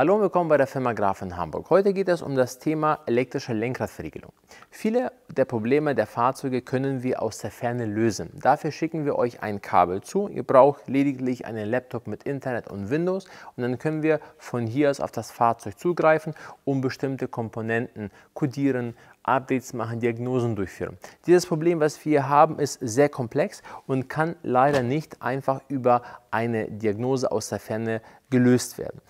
Hallo und willkommen bei der Firma Graf in Hamburg. Heute geht es um das Thema elektrische Lenkradverriegelung. Viele der Probleme der Fahrzeuge können wir aus der Ferne lösen. Dafür schicken wir euch ein Kabel zu. Ihr braucht lediglich einen Laptop mit Internet und Windows und dann können wir von hier aus auf das Fahrzeug zugreifen, um bestimmte Komponenten kodieren, Updates machen, Diagnosen durchführen. Dieses Problem, was wir haben, ist sehr komplex und kann leider nicht einfach über eine Diagnose aus der Ferne gelöst werden.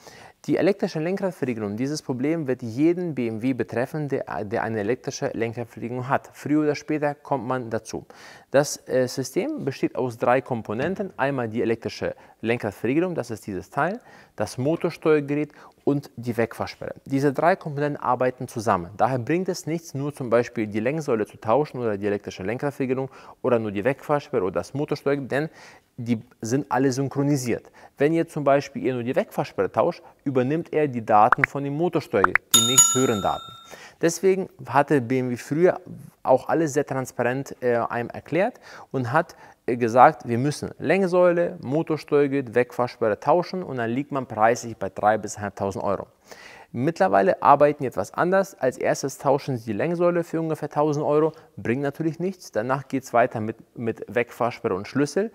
Die elektrische Lenkradverriegelung, dieses Problem wird jeden BMW betreffen, der, der eine elektrische Lenkradverriegelung hat. Früher oder später kommt man dazu. Das äh, System besteht aus drei Komponenten. Einmal die elektrische Lenkradverriegelung, das ist dieses Teil, das Motorsteuergerät und die Wegfahrsperre. Diese drei Komponenten arbeiten zusammen. Daher bringt es nichts, nur zum Beispiel die Lenksäule zu tauschen oder die elektrische Lenkradverriegelung oder nur die Wegfahrsperre oder das Motorsteuergerät, denn die sind alle synchronisiert. Wenn ihr zum Beispiel ihr nur die Wegfahrsperre tauscht, übernimmt er die Daten von dem Motorsteuer, die nächsthöheren Daten. Deswegen hatte BMW früher auch alles sehr transparent äh, einem erklärt und hat äh, gesagt, wir müssen Längsäule, Motorsteuergeld, Wegfahrsperre tauschen und dann liegt man preislich bei 3.000 bis 5.000 Euro. Mittlerweile arbeiten jetzt etwas anders. Als erstes tauschen sie die Lenksäule für ungefähr 1000 Euro, bringt natürlich nichts. Danach geht es weiter mit, mit Wegfahrsperre und Schlüssel.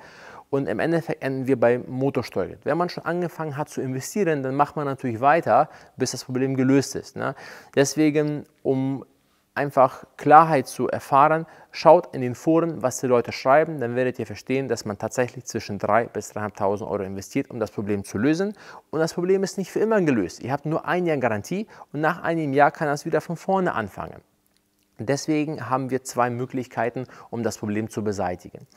Und im Endeffekt enden wir bei Motorsteuerung. Wenn man schon angefangen hat zu investieren, dann macht man natürlich weiter, bis das Problem gelöst ist. Ne? Deswegen, um einfach Klarheit zu erfahren, schaut in den Foren, was die Leute schreiben, dann werdet ihr verstehen, dass man tatsächlich zwischen 3.000 bis 3.500 Euro investiert, um das Problem zu lösen. Und das Problem ist nicht für immer gelöst. Ihr habt nur ein Jahr Garantie und nach einem Jahr kann das wieder von vorne anfangen. Deswegen haben wir zwei Möglichkeiten, um das Problem zu beseitigen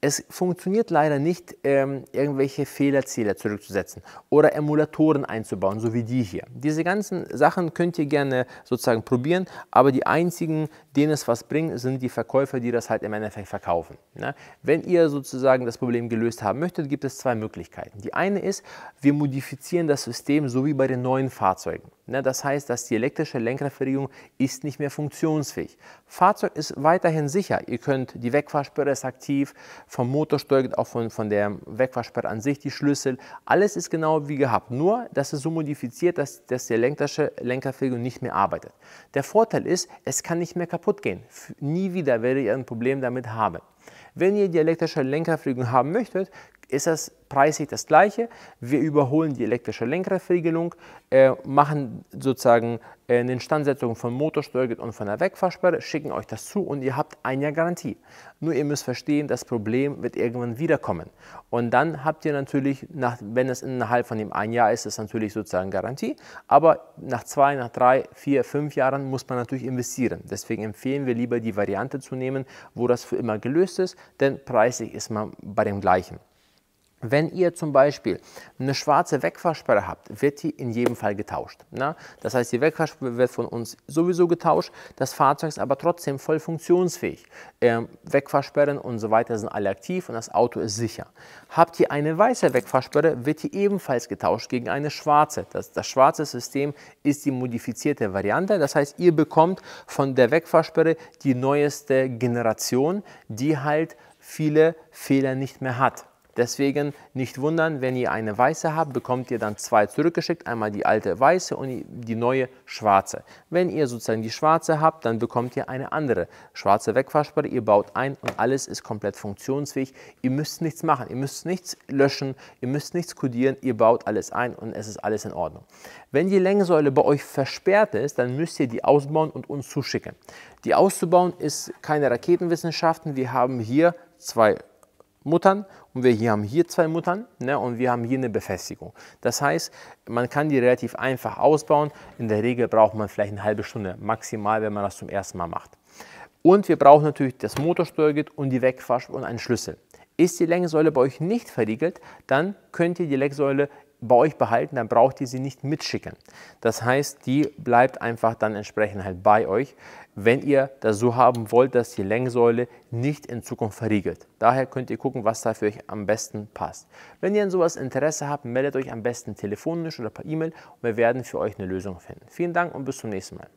es funktioniert leider nicht, ähm, irgendwelche Fehlerzähler zurückzusetzen oder Emulatoren einzubauen, so wie die hier. Diese ganzen Sachen könnt ihr gerne sozusagen probieren, aber die einzigen, denen es was bringt, sind die Verkäufer, die das halt im Endeffekt verkaufen. Ne? Wenn ihr sozusagen das Problem gelöst haben möchtet, gibt es zwei Möglichkeiten. Die eine ist, wir modifizieren das System so wie bei den neuen Fahrzeugen. Ne? Das heißt, dass die elektrische Lenkradverriegelung ist nicht mehr funktionsfähig. Fahrzeug ist weiterhin sicher. Ihr könnt, die Wegfahrsperre ist aktiv, vom Motor steuert auch von, von der Wegfahrsperre an sich die Schlüssel. Alles ist genau wie gehabt, nur dass es so modifiziert, dass, dass die elektrische Lenkradverriegelung nicht mehr arbeitet. Der Vorteil ist, es kann nicht mehr kaputt kaputt gehen. Nie wieder werdet ihr ein Problem damit haben. Wenn ihr die elektrische Lenkerverfügung haben möchtet, ist das preislich das gleiche. Wir überholen die elektrische Lenkradregelung, äh, machen sozusagen äh, eine Instandsetzung von Motorsteuergerät und von der Wegfahrsperre, schicken euch das zu und ihr habt ein Jahr Garantie. Nur ihr müsst verstehen, das Problem wird irgendwann wiederkommen. Und dann habt ihr natürlich, nach, wenn es innerhalb von dem ein Jahr ist, ist natürlich sozusagen Garantie. Aber nach zwei, nach drei, vier, fünf Jahren muss man natürlich investieren. Deswegen empfehlen wir lieber die Variante zu nehmen, wo das für immer gelöst ist, denn preislich ist man bei dem gleichen. Wenn ihr zum Beispiel eine schwarze Wegfahrsperre habt, wird die in jedem Fall getauscht. Ne? Das heißt, die Wegfahrsperre wird von uns sowieso getauscht, das Fahrzeug ist aber trotzdem voll funktionsfähig. Ähm, Wegwaschsperren und so weiter sind alle aktiv und das Auto ist sicher. Habt ihr eine weiße Wegfahrsperre, wird die ebenfalls getauscht gegen eine schwarze. Das, das schwarze System ist die modifizierte Variante. Das heißt, ihr bekommt von der Wegfahrsperre die neueste Generation, die halt viele Fehler nicht mehr hat. Deswegen nicht wundern, wenn ihr eine weiße habt, bekommt ihr dann zwei zurückgeschickt. Einmal die alte weiße und die neue schwarze. Wenn ihr sozusagen die schwarze habt, dann bekommt ihr eine andere schwarze Wegwaschbar. Ihr baut ein und alles ist komplett funktionsfähig. Ihr müsst nichts machen, ihr müsst nichts löschen, ihr müsst nichts kodieren. Ihr baut alles ein und es ist alles in Ordnung. Wenn die Längensäule bei euch versperrt ist, dann müsst ihr die ausbauen und uns zuschicken. Die auszubauen ist keine Raketenwissenschaften. Wir haben hier zwei Muttern und wir hier haben hier zwei Muttern ne, und wir haben hier eine Befestigung. Das heißt, man kann die relativ einfach ausbauen. In der Regel braucht man vielleicht eine halbe Stunde maximal, wenn man das zum ersten Mal macht. Und wir brauchen natürlich das Motorsteuergit und die Wegwasch und einen Schlüssel. Ist die Lenksäule bei euch nicht verriegelt, dann könnt ihr die Lenksäule bei euch behalten, dann braucht ihr sie nicht mitschicken. Das heißt, die bleibt einfach dann entsprechend halt bei euch, wenn ihr das so haben wollt, dass die Längsäule nicht in Zukunft verriegelt. Daher könnt ihr gucken, was da für euch am besten passt. Wenn ihr an sowas Interesse habt, meldet euch am besten telefonisch oder per E-Mail und wir werden für euch eine Lösung finden. Vielen Dank und bis zum nächsten Mal.